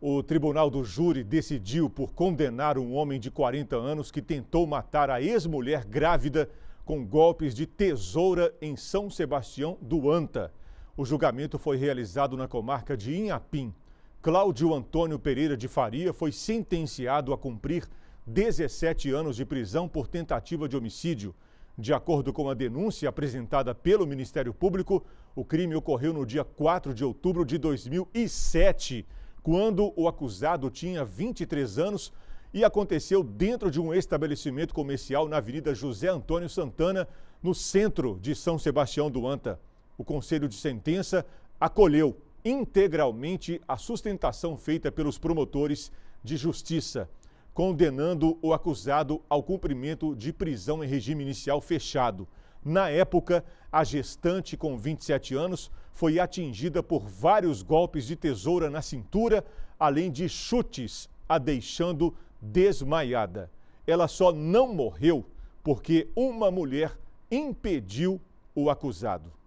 O tribunal do júri decidiu por condenar um homem de 40 anos que tentou matar a ex-mulher grávida com golpes de tesoura em São Sebastião do Anta. O julgamento foi realizado na comarca de Inhapim. Cláudio Antônio Pereira de Faria foi sentenciado a cumprir 17 anos de prisão por tentativa de homicídio. De acordo com a denúncia apresentada pelo Ministério Público, o crime ocorreu no dia 4 de outubro de 2007 quando o acusado tinha 23 anos e aconteceu dentro de um estabelecimento comercial na Avenida José Antônio Santana, no centro de São Sebastião do Anta. O conselho de sentença acolheu integralmente a sustentação feita pelos promotores de justiça, condenando o acusado ao cumprimento de prisão em regime inicial fechado. Na época, a gestante com 27 anos foi atingida por vários golpes de tesoura na cintura, além de chutes, a deixando desmaiada. Ela só não morreu porque uma mulher impediu o acusado.